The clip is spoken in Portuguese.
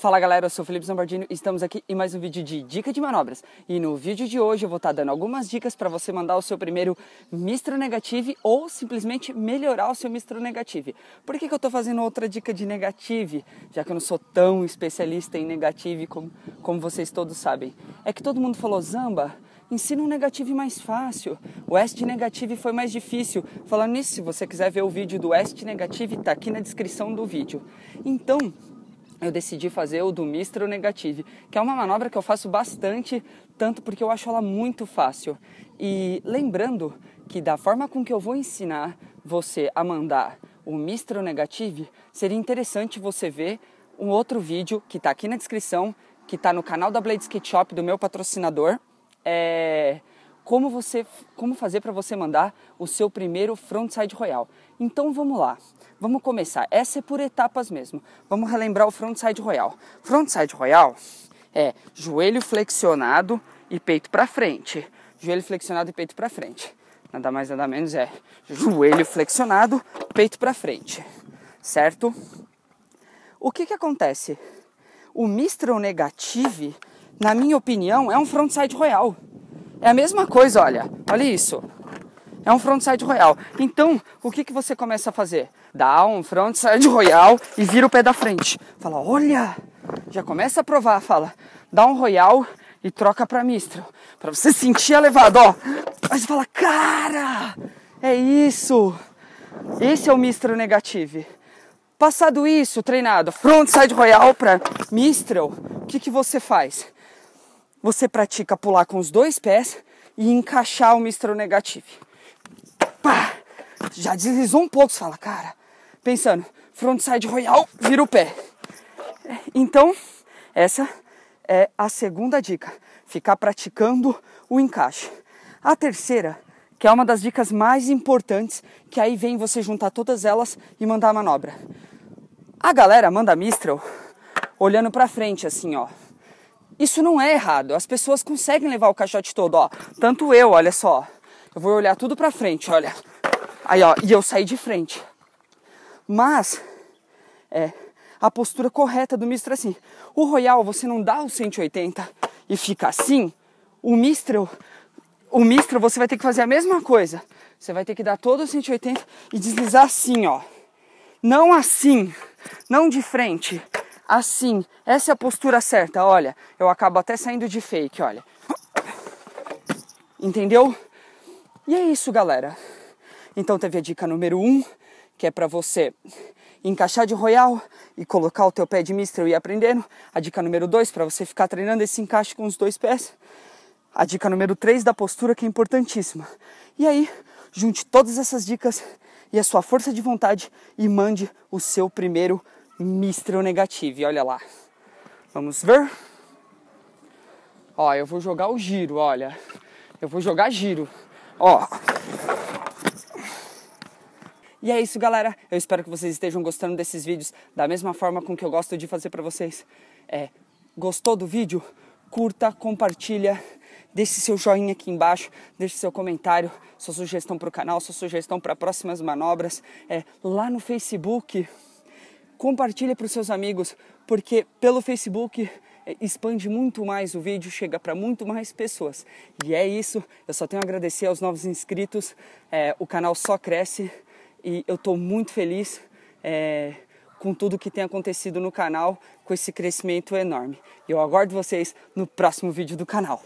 Fala galera, eu sou o Felipe Zambardino e estamos aqui em mais um vídeo de Dica de Manobras. E no vídeo de hoje eu vou estar tá dando algumas dicas para você mandar o seu primeiro mistro negative ou simplesmente melhorar o seu mistro negative. Por que, que eu estou fazendo outra dica de negative? Já que eu não sou tão especialista em negative como, como vocês todos sabem. É que todo mundo falou, Zamba, ensina um negativo mais fácil. O West Negative foi mais difícil. Falando nisso, se você quiser ver o vídeo do West Negative, está aqui na descrição do vídeo. Então, eu decidi fazer o do Mistro Negative, que é uma manobra que eu faço bastante, tanto porque eu acho ela muito fácil. E lembrando que da forma com que eu vou ensinar você a mandar o Mistro Negative, seria interessante você ver um outro vídeo que está aqui na descrição, que está no canal da Blade Skate Shop do meu patrocinador. É como você como fazer para você mandar o seu primeiro frontside royal. Então vamos lá. Vamos começar. Essa é por etapas mesmo. Vamos relembrar o frontside royal. Frontside royal é joelho flexionado e peito para frente. Joelho flexionado e peito para frente. Nada mais nada menos é joelho flexionado, peito para frente. Certo? O que que acontece? O mistral negative, na minha opinião, é um frontside royal é a mesma coisa, olha. Olha isso. É um frontside royal. Então, o que, que você começa a fazer? Dá um frontside royal e vira o pé da frente. Fala, olha! Já começa a provar, fala. Dá um royal e troca pra mistral. Pra você sentir a levada, ó. Mas fala, cara! É isso! Esse é o mistral negativo. Passado isso, treinado, frontside royal pra mistral, o que, que você faz? você pratica pular com os dois pés e encaixar o mistro negativo. Pá! Já deslizou um pouco, você fala, cara, pensando, frontside royal, vira o pé. Então, essa é a segunda dica, ficar praticando o encaixe. A terceira, que é uma das dicas mais importantes, que aí vem você juntar todas elas e mandar a manobra. A galera manda mistral olhando para frente assim, ó. Isso não é errado. As pessoas conseguem levar o caixote todo, ó. Tanto eu, olha só. Eu vou olhar tudo para frente, olha. Aí, ó, e eu saí de frente. Mas é a postura correta do é assim. O Royal você não dá o 180 e fica assim. O mistro, o mistro, você vai ter que fazer a mesma coisa. Você vai ter que dar todo o 180 e deslizar assim, ó. Não assim, não de frente, assim. Essa é a postura certa, olha. Eu acabo até saindo de fake, olha. Entendeu? E é isso, galera. Então teve a dica número 1, um, que é para você encaixar de royal e colocar o teu pé de mister e ir aprendendo. A dica número 2 para você ficar treinando esse encaixe com os dois pés. A dica número 3 da postura que é importantíssima. E aí, junte todas essas dicas e a sua força de vontade e mande o seu primeiro Negative, olha lá. Vamos ver? Ó, eu vou jogar o giro, olha. Eu vou jogar giro. Ó. E é isso, galera. Eu espero que vocês estejam gostando desses vídeos da mesma forma com que eu gosto de fazer para vocês. É, gostou do vídeo? Curta, compartilha, deixe seu joinha aqui embaixo, deixe seu comentário, sua sugestão para o canal, sua sugestão para próximas manobras. É, lá no Facebook, compartilhe para os seus amigos, porque pelo Facebook eh, expande muito mais o vídeo, chega para muito mais pessoas. E é isso, eu só tenho a agradecer aos novos inscritos, é, o canal só cresce e eu estou muito feliz é, com tudo que tem acontecido no canal, com esse crescimento enorme. Eu aguardo vocês no próximo vídeo do canal.